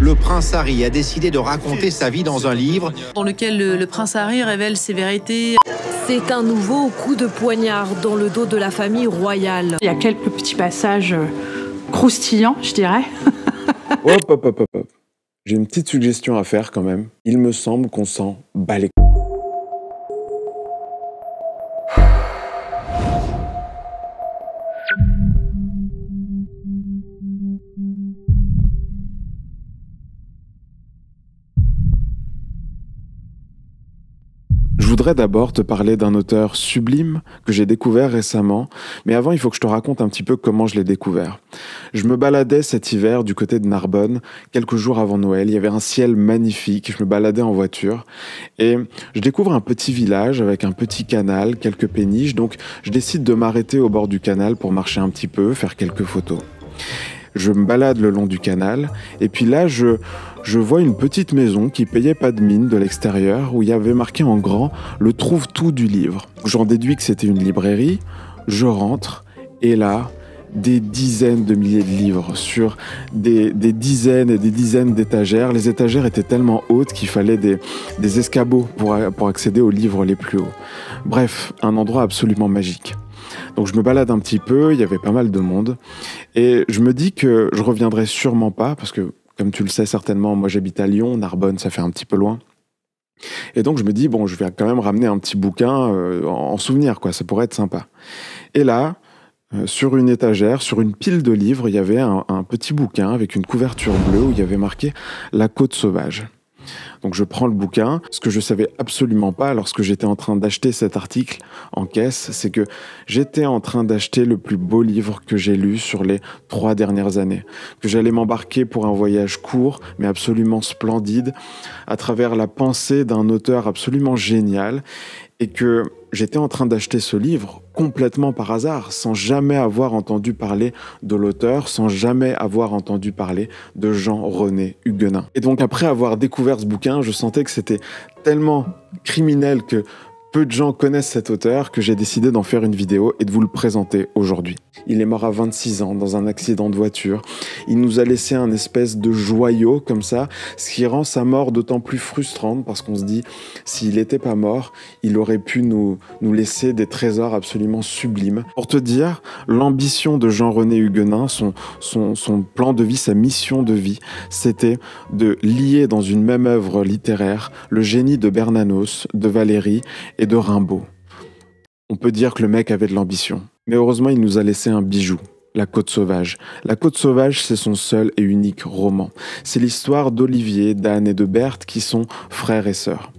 le prince Harry a décidé de raconter sa vie dans un livre dans lequel le, prince Harry révèle ses vérités. C'est un nouveau coup de poignard dans le dos de la famille royale. Il y a quelques petits passages euh, croustillants, je dirais. hop, hop, hop, hop. J'ai une petite suggestion à faire quand même. Il me semble qu'on s'en bat les voudrais d'abord te parler d'un auteur sublime que j'ai découvert récemment, mais avant il faut que je te raconte un petit peu comment je l'ai découvert. Je me baladais cet hiver du côté de Narbonne, quelques jours avant Noël, il y avait un ciel magnifique, je me baladais en voiture, et je découvre un petit village avec un petit canal, quelques péniches, donc je décide de m'arrêter au bord du canal pour marcher un petit peu, faire quelques photos. Je me balade le long du canal, et puis là, je, je vois une petite maison qui payait pas de mine de l'extérieur, où il y avait marqué en grand le trouve-tout du livre. J'en déduis que c'était une librairie. Je rentre, et là, des dizaines de milliers de livres sur des, des dizaines et des dizaines d'étagères. Les étagères étaient tellement hautes qu'il fallait des, des escabeaux pour, pour accéder aux livres les plus hauts. Bref, un endroit absolument magique. Donc je me balade un petit peu, il y avait pas mal de monde. Et je me dis que je reviendrai sûrement pas, parce que comme tu le sais certainement, moi j'habite à Lyon, Narbonne, ça fait un petit peu loin. Et donc je me dis, bon, je vais quand même ramener un petit bouquin euh, en souvenir, quoi, ça pourrait être sympa. Et là, euh, sur une étagère, sur une pile de livres, il y avait un petit bouquin avec une couverture bleue où il y avait marqué La Côte Sauvage. Donc je prends le bouquin. Ce que je savais absolument pas lorsque j'étais en train d'acheter cet article en caisse, c'est que j'étais en train d'acheter le plus beau livre que j'ai lu sur les trois dernières années. Que j'allais m'embarquer pour un voyage court, mais absolument splendide, à travers la pensée d'un auteur absolument génial et que j'étais en train d'acheter ce livre complètement par hasard, sans jamais avoir entendu parler de l'auteur, sans jamais avoir entendu parler de Jean-René Huguenin. Et donc après avoir découvert ce bouquin, je sentais que c'était tellement criminel que peu de gens connaissent cet auteur que j'ai décidé d'en faire une vidéo et de vous le présenter aujourd'hui. Il est mort à 26 ans dans un accident de voiture. Il nous a laissé un espèce de joyau comme ça, ce qui rend sa mort d'autant plus frustrante parce qu'on se dit, s'il n'était pas mort, il aurait pu nous, nous laisser des trésors absolument sublimes. Pour te dire, l'ambition de Jean-René Huguenin, son, son, plan de vie, sa mission de vie, c'était de lier dans une même œuvre littéraire le génie de Bernanos, de Valérie et de Rimbaud. On peut dire que le mec avait de l'ambition. Mais heureusement, il nous a laissé un bijou, la Côte Sauvage. La Côte Sauvage, c'est son seul et unique roman. C'est l'histoire d'Olivier, d'Anne et de Berthe qui sont frères et sœurs.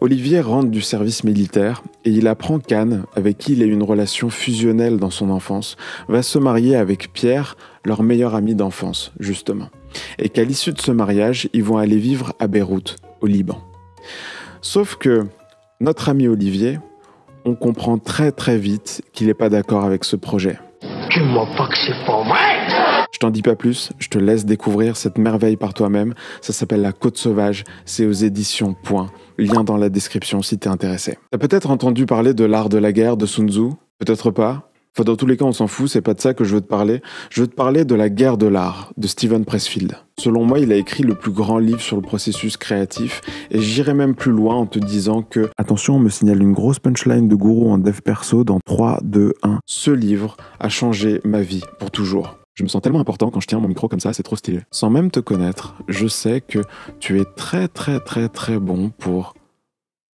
Olivier rentre du service militaire et il apprend qu'Anne, avec qui il a une relation fusionnelle dans son enfance, va se marier avec Pierre, leur meilleur ami d'enfance, justement. Et qu'à l'issue de ce mariage, ils vont aller vivre à Beyrouth, au Liban. Sauf que notre ami Olivier, on comprend très très vite qu'il n'est pas d'accord avec ce projet. pas que c'est Je t'en dis pas plus, je te laisse découvrir cette merveille par toi-même. Ça s'appelle La Côte Sauvage, c'est aux éditions Point. Lien dans la description si t'es intéressé. T'as peut-être entendu parler de l'art de la guerre de Sun Tzu Peut-être pas Enfin, dans tous les cas, on s'en fout, c'est pas de ça que je veux te parler. Je veux te parler de La guerre de l'art de Steven Pressfield. Selon moi, il a écrit le plus grand livre sur le processus créatif et j'irai même plus loin en te disant que attention, on me signale une grosse punchline de gourou en dev perso dans 3 2 1. Ce livre a changé ma vie pour toujours. Je me sens tellement important quand je tiens mon micro comme ça, c'est trop stylé. Sans même te connaître, je sais que tu es très très très très bon pour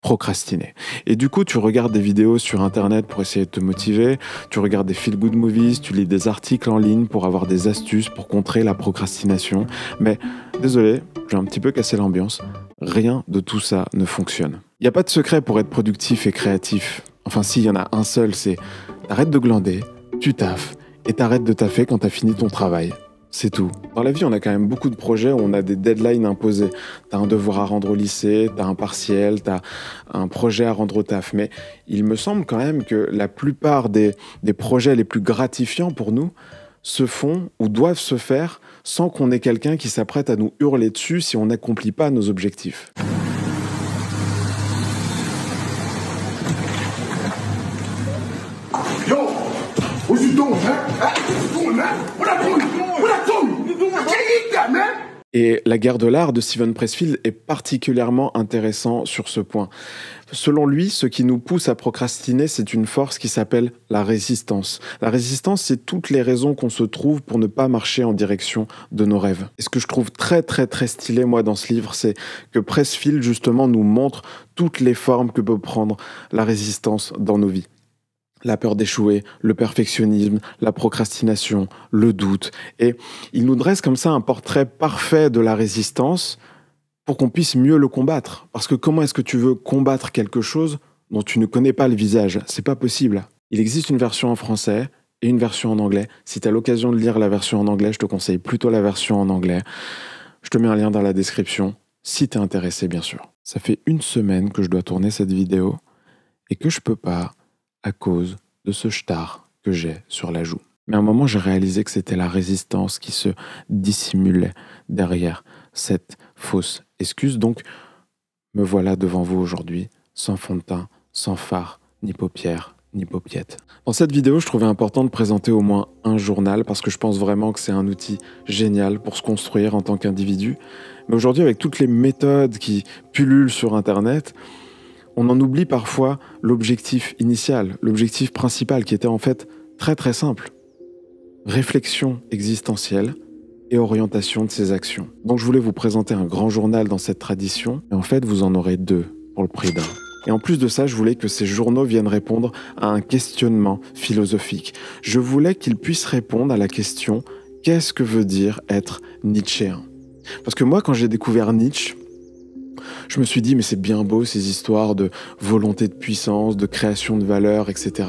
procrastiner. Et du coup, tu regardes des vidéos sur Internet pour essayer de te motiver, tu regardes des feel-good movies, tu lis des articles en ligne pour avoir des astuces pour contrer la procrastination. Mais désolé, j'ai un petit peu cassé l'ambiance, rien de tout ça ne fonctionne. Il n'y a pas de secret pour être productif et créatif. Enfin s'il y en a un seul, c'est arrête de glander, tu taffes, et t'arrêtes de taffer quand t'as fini ton travail. C'est tout. Dans la vie, on a quand même beaucoup de projets où on a des deadlines imposées. T'as un devoir à rendre au lycée, t'as un partiel, t'as un projet à rendre au taf. Mais il me semble quand même que la plupart des, projets les plus gratifiants pour nous se font ou doivent se faire sans qu'on ait quelqu'un qui s'apprête à nous hurler dessus si on n'accomplit pas nos objectifs. Yo, et La guerre de l'art de Steven Pressfield est particulièrement intéressant sur ce point. Selon lui, ce qui nous pousse à procrastiner, c'est une force qui s'appelle la résistance. La résistance, c'est toutes les raisons qu'on se trouve pour ne pas marcher en direction de nos rêves. Et ce que je trouve très très très stylé, moi, dans ce livre, c'est que Pressfield, justement, nous montre toutes les formes que peut prendre la résistance dans nos vies la peur d'échouer, le perfectionnisme, la procrastination, le doute. Et il nous dresse comme ça un portrait parfait de la résistance pour qu'on puisse mieux le combattre. Parce que comment est-ce que tu veux combattre quelque chose dont tu ne connais pas le visage C'est pas possible. Il existe une version en français et une version en anglais. Si tu as l'occasion de lire la version en anglais, je te conseille plutôt la version en anglais. Je te mets un lien dans la description, si es intéressé bien sûr. Ça fait une semaine que je dois tourner cette vidéo et que je peux pas à cause de ce stard que j'ai sur la joue. Mais à un moment, j'ai réalisé que c'était la résistance qui se dissimulait derrière cette fausse excuse. Donc, me voilà devant vous aujourd'hui, sans fond de teint, sans phare, ni paupières, ni paupiètes. Dans cette vidéo, je trouvais important de présenter au moins un journal parce que je pense vraiment que c'est un outil génial pour se construire en tant qu'individu. Mais aujourd'hui, avec toutes les méthodes qui pullulent sur Internet, on en oublie parfois l'objectif initial, l'objectif principal qui était en fait très très simple. Réflexion existentielle et orientation de ses actions. Donc je voulais vous présenter un grand journal dans cette tradition, et en fait vous en aurez deux pour le prix d'un. Et en plus de ça, je voulais que ces journaux viennent répondre à un questionnement philosophique. Je voulais qu'ils puissent répondre à la question qu'est-ce que veut dire être Nietzschéen Parce que moi, quand j'ai découvert Nietzsche, je me suis dit, mais c'est bien beau ces histoires de volonté de puissance, de création de valeur, etc.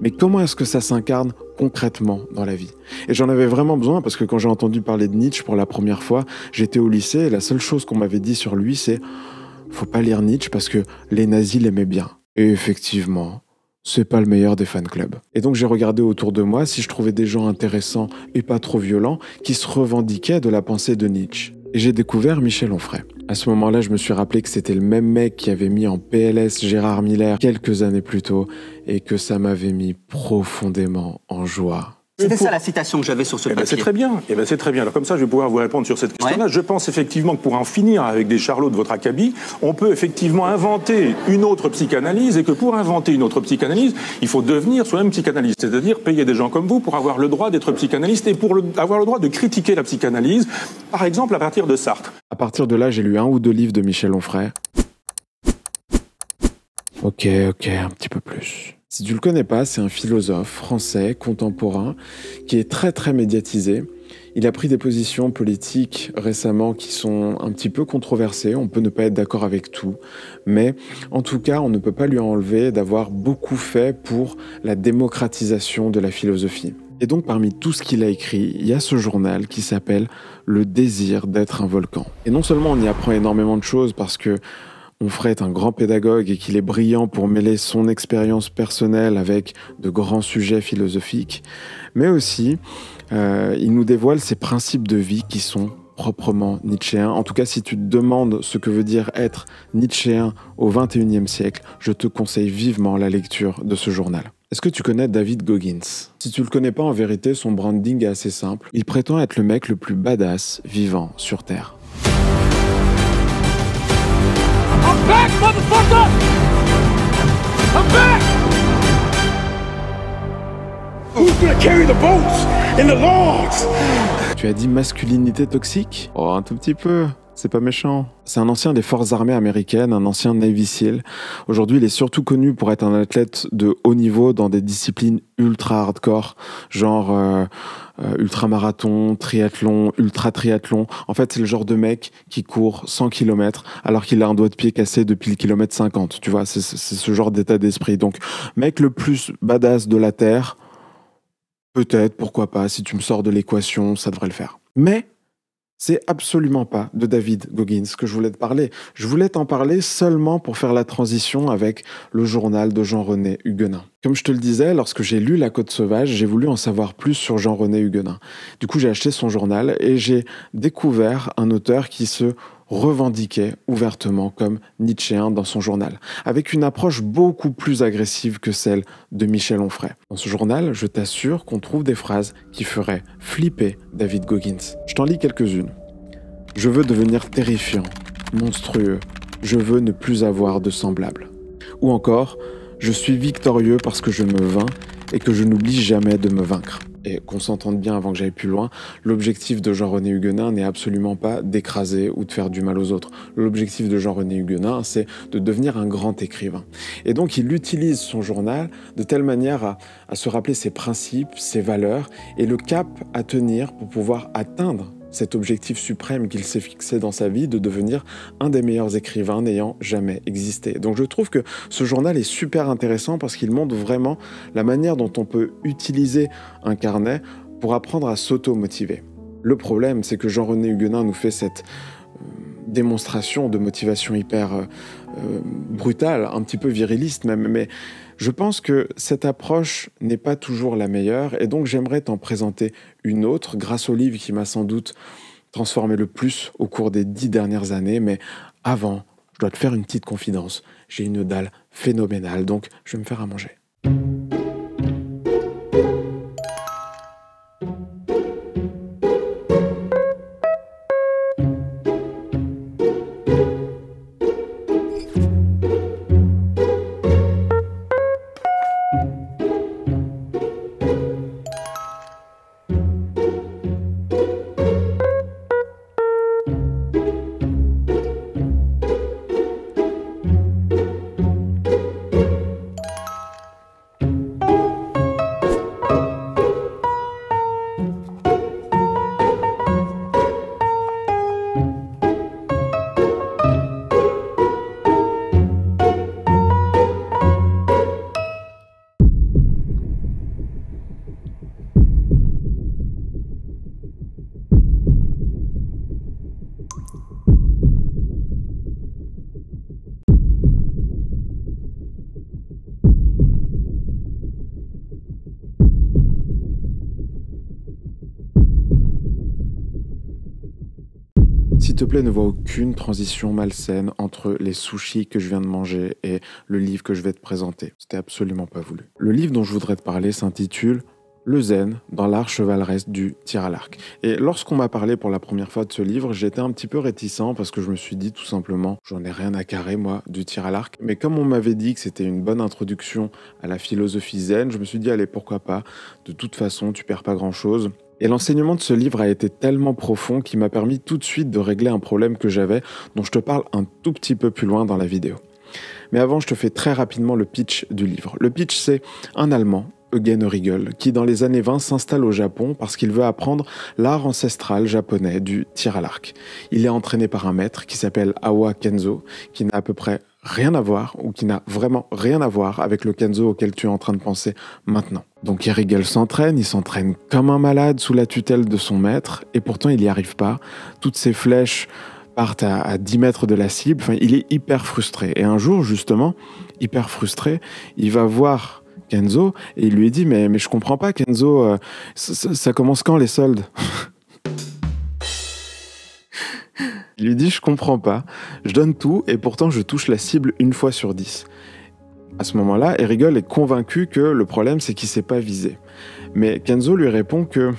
Mais comment est-ce que ça s'incarne concrètement dans la vie Et j'en avais vraiment besoin parce que quand j'ai entendu parler de Nietzsche pour la première fois, j'étais au lycée et la seule chose qu'on m'avait dit sur lui, c'est faut pas lire Nietzsche parce que les nazis l'aimaient bien. Et effectivement, c'est pas le meilleur des fan clubs. Et donc j'ai regardé autour de moi si je trouvais des gens intéressants et pas trop violents qui se revendiquaient de la pensée de Nietzsche et j'ai découvert Michel Onfray. À ce moment-là, je me suis rappelé que c'était le même mec qui avait mis en PLS Gérard Miller quelques années plus tôt et que ça m'avait mis profondément en joie c'était ça la citation que j'avais sur ce eh ben, papier. c'est très bien. Et eh ben, c'est très bien. Alors comme ça, je vais pouvoir vous répondre sur cette question-là. Je pense effectivement que pour en finir avec des charlots de votre acabit, on peut effectivement inventer une autre psychanalyse et que pour inventer une autre psychanalyse, il faut devenir soi-même psychanalyste, c'est-à-dire payer des gens comme vous pour avoir le droit d'être psychanalyste et pour avoir le droit de critiquer la psychanalyse, par exemple à partir de Sartre. À partir de là, j'ai lu un ou deux livres de Michel Onfray. Ok, ok, un petit peu plus. Si tu le connais pas, c'est un philosophe français contemporain qui est très très médiatisé. Il a pris des positions politiques récemment qui sont un petit peu controversées. On peut ne pas être d'accord avec tout, mais en tout cas, on ne peut pas lui enlever d'avoir beaucoup fait pour la démocratisation de la philosophie. Et donc parmi tout ce qu'il a écrit, il y a ce journal qui s'appelle Le désir d'être un volcan. Et non seulement on y apprend énormément de choses parce que frère est un grand pédagogue et qu'il est brillant pour mêler son expérience personnelle avec de grands sujets philosophiques, mais aussi euh, il nous dévoile ses principes de vie qui sont proprement Nietzschéens. En tout cas, si tu te demandes ce que veut dire être nietzschéen au XXIe siècle, je te conseille vivement la lecture de ce journal. Est-ce que tu connais David Goggins Si tu le connais pas en vérité, son branding est assez simple. Il prétend être le mec le plus badass vivant sur Terre. back, motherfucker! I'm back! Who's gonna carry the boats and the logs? Tu as dit masculinité toxique Oh, un tout petit peu. C'est pas méchant. C'est un ancien des forces armées américaines, un ancien Navy SEAL. Aujourd'hui, il est surtout connu pour être un athlète de haut niveau dans des disciplines ultra hardcore, genre euh, euh, ultra-marathon, triathlon, ultra-triathlon. En fait, c'est le genre de mec qui court 100 km alors qu'il a un doigt de pied cassé depuis le kilomètre 50. Tu vois, c'est ce genre d'état d'esprit. Donc, mec le plus badass de la Terre, peut-être, pourquoi pas, si tu me sors de l'équation, ça devrait le faire. Mais c'est absolument pas de David Goggins que je voulais te parler. Je voulais t'en parler seulement pour faire la transition avec le journal de Jean-René Huguenin. Comme je te le disais, lorsque j'ai lu La Côte Sauvage, j'ai voulu en savoir plus sur Jean-René Huguenin. Du coup, j'ai acheté son journal et j'ai découvert un auteur qui se revendiquait ouvertement comme Nietzschéen dans son journal, avec une approche beaucoup plus agressive que celle de Michel Onfray. Dans ce journal, je t'assure qu'on trouve des phrases qui feraient flipper David Goggins. Je t'en lis quelques-unes. Je veux devenir terrifiant, monstrueux, je veux ne plus avoir de semblable. Ou encore, je suis victorieux parce que je me vins et que je n'oublie jamais de me vaincre et qu'on s'entende bien avant que j'aille plus loin, l'objectif de Jean-René Huguenin n'est absolument pas d'écraser ou de faire du mal aux autres. L'objectif de Jean-René Huguenin, c'est de devenir un grand écrivain. Et donc il utilise son journal de telle manière à, se rappeler ses principes, ses valeurs et le cap à tenir pour pouvoir atteindre cet objectif suprême qu'il s'est fixé dans sa vie de devenir un des meilleurs écrivains n'ayant jamais existé. Donc je trouve que ce journal est super intéressant parce qu'il montre vraiment la manière dont on peut utiliser un carnet pour apprendre à s'auto-motiver. Le problème, c'est que Jean-René Huguenin nous fait cette euh, démonstration de motivation hyper euh, euh, brutale, un petit peu viriliste même, mais je pense que cette approche n'est pas toujours la meilleure et donc j'aimerais t'en présenter une autre grâce au livre qui m'a sans doute transformé le plus au cours des dix dernières années. Mais avant, je dois te faire une petite confidence. J'ai une dalle phénoménale, donc je vais me faire à manger. S'il te plaît, ne vois aucune transition malsaine entre les sushis que je viens de manger et le livre que je vais te présenter. C'était absolument pas voulu. Le livre dont je voudrais te parler s'intitule le zen dans l'art chevaleresque du tir à l'arc. Et lorsqu'on m'a parlé pour la première fois de ce livre, j'étais un petit peu réticent parce que je me suis dit tout simplement, j'en ai rien à carrer moi du tir à l'arc. Mais comme on m'avait dit que c'était une bonne introduction à la philosophie zen, je me suis dit allez pourquoi pas. De toute façon, tu perds pas grand chose. Et l'enseignement de ce livre a été tellement profond qu'il m'a permis tout de suite de régler un problème que j'avais, dont je te parle un tout petit peu plus loin dans la vidéo. Mais avant, je te fais très rapidement le pitch du livre. Le pitch, c'est un Allemand, Eugen Riegel, qui dans les années 20 s'installe au Japon parce qu'il veut apprendre l'art ancestral japonais du tir à l'arc. Il est entraîné par un maître qui s'appelle Awa Kenzo, qui n'a à peu près rien à voir ou qui n'a vraiment rien à voir avec le Kenzo auquel tu es en train de penser maintenant. Donc Yerigel s'entraîne, il s'entraîne comme un malade sous la tutelle de son maître et pourtant il n'y arrive pas. Toutes ses flèches partent à, 10 mètres de la cible, enfin, il est hyper frustré. Et un jour justement, hyper frustré, il va voir Kenzo et il lui dit mais, mais je comprends pas Kenzo, euh, ça commence quand les soldes Il lui dit Je comprends pas, je donne tout et pourtant je touche la cible une fois sur dix. À ce moment-là, Erigol est convaincu que le problème c'est qu'il s'est pas visé. Mais Kenzo lui répond que.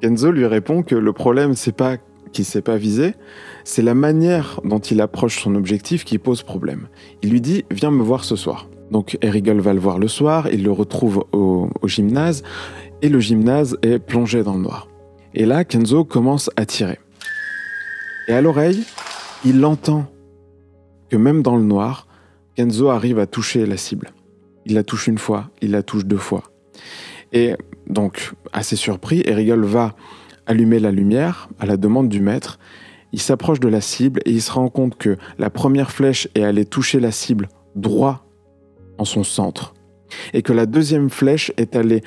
Kenzo lui répond que le problème c'est pas qu'il s'est pas visé, c'est la manière dont il approche son objectif qui pose problème. Il lui dit Viens me voir ce soir. Donc Erigol va le voir le soir, il le retrouve au gymnase, et le gymnase est plongé dans le noir. Et là, Kenzo commence à tirer. Et à l'oreille, il entend que même dans le noir, Kenzo arrive à toucher la cible. Il la touche une fois, il la touche deux fois. Et donc, assez surpris, Erigol va allumer la lumière à la demande du maître. Il s'approche de la cible et il se rend compte que la première flèche est allée toucher la cible droit en son centre. Et que la deuxième flèche est allée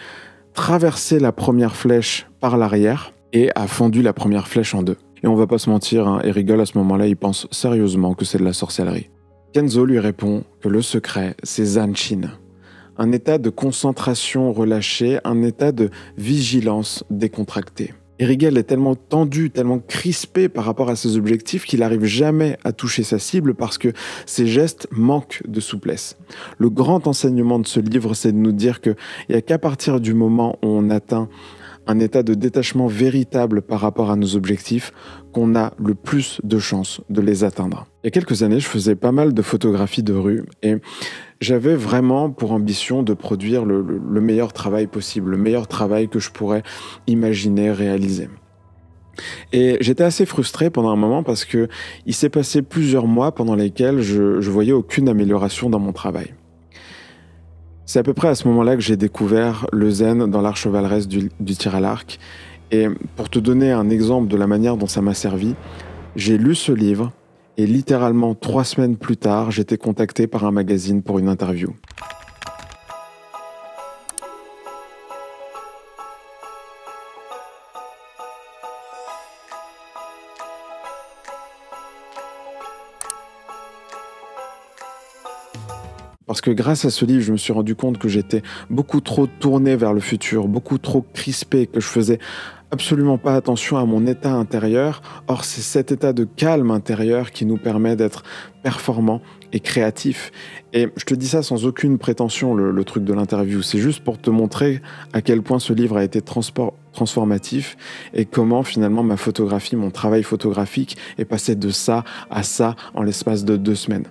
traverser la première flèche par l'arrière et a fendu la première flèche en deux. Et on va pas se mentir, hein, à ce moment-là, il pense sérieusement que c'est de la sorcellerie. Kenzo lui répond que le secret, c'est Zanshin. Un état de concentration relâchée, un état de vigilance décontractée. Erigel est tellement tendu, tellement crispé par rapport à ses objectifs qu'il n'arrive jamais à toucher sa cible parce que ses gestes manquent de souplesse. Le grand enseignement de ce livre, c'est de nous dire qu'il n'y a qu'à partir du moment où on atteint un état de détachement véritable par rapport à nos objectifs, qu'on a le plus de chances de les atteindre. Il y a quelques années, je faisais pas mal de photographies de rue et j'avais vraiment pour ambition de produire le, meilleur travail possible, le meilleur travail que je pourrais imaginer réaliser. Et j'étais assez frustré pendant un moment parce que il s'est passé plusieurs mois pendant lesquels je, je voyais aucune amélioration dans mon travail. C'est à peu près à ce moment-là que j'ai découvert le zen dans l'art chevaleresque du, du tir à l'arc. Et pour te donner un exemple de la manière dont ça m'a servi, j'ai lu ce livre et littéralement trois semaines plus tard, j'étais contacté par un magazine pour une interview. Parce que grâce à ce livre, je me suis rendu compte que j'étais beaucoup trop tourné vers le futur, beaucoup trop crispé, que je faisais absolument pas attention à mon état intérieur. Or, c'est cet état de calme intérieur qui nous permet d'être performant et créatif. Et je te dis ça sans aucune prétention, le, truc de l'interview. C'est juste pour te montrer à quel point ce livre a été transformatif et comment finalement ma photographie, mon travail photographique est passé de ça à ça en l'espace de deux semaines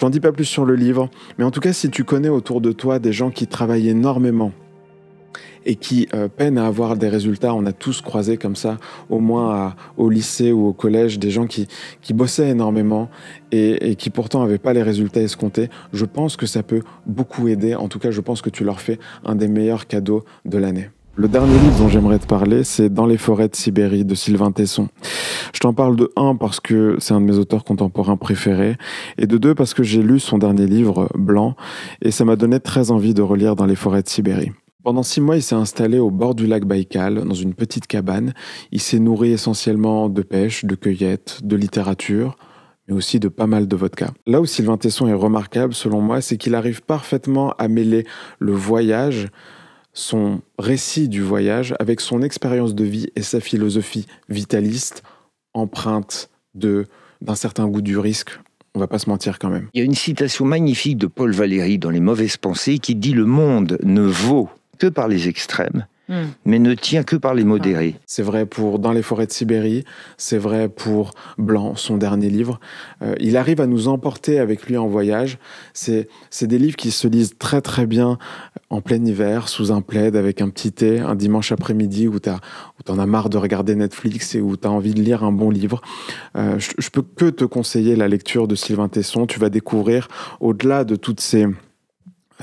t'en dis pas plus sur le livre, mais en tout cas, si tu connais autour de toi des gens qui travaillent énormément et qui euh, peinent à avoir des résultats. On a tous croisé comme ça, au moins au lycée ou au collège, des gens qui, bossaient énormément et qui pourtant n'avaient pas les résultats escomptés. Je pense que ça peut beaucoup aider. En tout cas, je pense que tu leur fais un des meilleurs cadeaux de l'année. Le dernier livre dont j'aimerais te parler, c'est Dans les forêts de Sibérie de Sylvain Tesson. Je t'en parle de un parce que c'est un de mes auteurs contemporains préférés, et de deux parce que j'ai lu son dernier livre, Blanc, et ça m'a donné très envie de relire Dans les forêts de Sibérie. Pendant six mois, il s'est installé au bord du lac Baïkal, dans une petite cabane. Il s'est nourri essentiellement de pêche, de cueillette, de littérature, mais aussi de pas mal de vodka. Là où Sylvain Tesson est remarquable, selon moi, c'est qu'il arrive parfaitement à mêler le voyage, son récit du voyage avec son expérience de vie et sa philosophie vitaliste, empreinte de d'un certain goût du risque. On va pas se mentir quand même. Il y a une citation magnifique de Paul Valéry dans Les mauvaises pensées qui dit le monde ne vaut que par les extrêmes Hmm. mais ne tient que par les ah. modérés. C'est vrai pour Dans les forêts de Sibérie, c'est vrai pour Blanc, son dernier livre. Euh, il arrive à nous emporter avec lui en voyage. C'est des livres qui se lisent très très bien en plein hiver, sous un plaid, avec un petit thé, un dimanche après-midi où tu as, as marre de regarder Netflix et où tu as envie de lire un bon livre. Euh, je, je peux que te conseiller la lecture de Sylvain Tesson. Tu vas découvrir, au-delà de toutes ces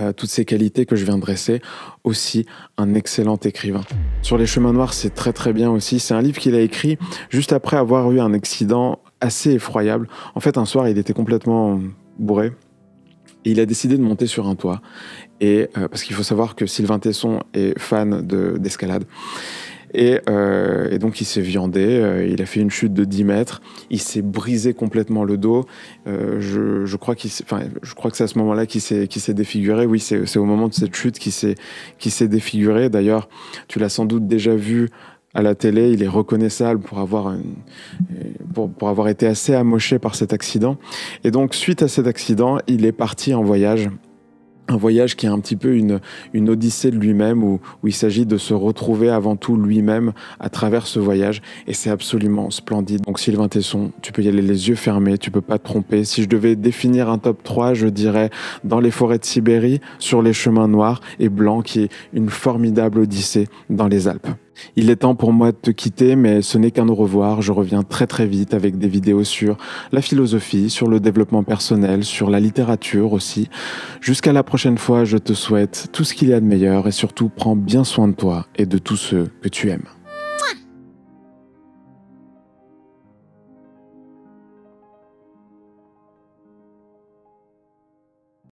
euh, toutes ces qualités que je viens de dresser, aussi un excellent écrivain. Sur les chemins noirs, c'est très très bien aussi. C'est un livre qu'il a écrit juste après avoir eu un accident assez effroyable. En fait, un soir, il était complètement bourré. Et il a décidé de monter sur un toit. Et euh, parce qu'il faut savoir que Sylvain Tesson est fan d'escalade. Euh, et, donc il s'est viandé, euh, il a fait une chute de 10 mètres, il s'est brisé complètement le dos. Euh, je, crois je crois que c'est à ce moment-là qu'il s'est, défiguré. Oui, c'est, au moment de cette chute qu'il s'est, défiguré. D'ailleurs, tu l'as sans doute déjà vu à la télé, il est reconnaissable pour avoir, pour, avoir été assez amoché par cet accident. Et donc, suite à cet accident, il est parti en voyage un voyage qui est un petit peu une, une odyssée de lui-même, où, où, il s'agit de se retrouver avant tout lui-même à travers ce voyage, et c'est absolument splendide. Donc Sylvain Tesson, tu peux y aller les yeux fermés, tu peux pas te tromper. Si je devais définir un top 3, je dirais Dans les forêts de Sibérie, sur les chemins noirs et blancs, qui est une formidable odyssée dans les Alpes. Il est temps pour moi de te quitter, mais ce n'est qu'un au revoir. Je reviens très très vite avec des vidéos sur la philosophie, sur le développement personnel, sur la littérature aussi. Jusqu'à la prochaine fois, je te souhaite tout ce qu'il y a de meilleur et surtout prends bien soin de toi et de tous ceux que tu aimes.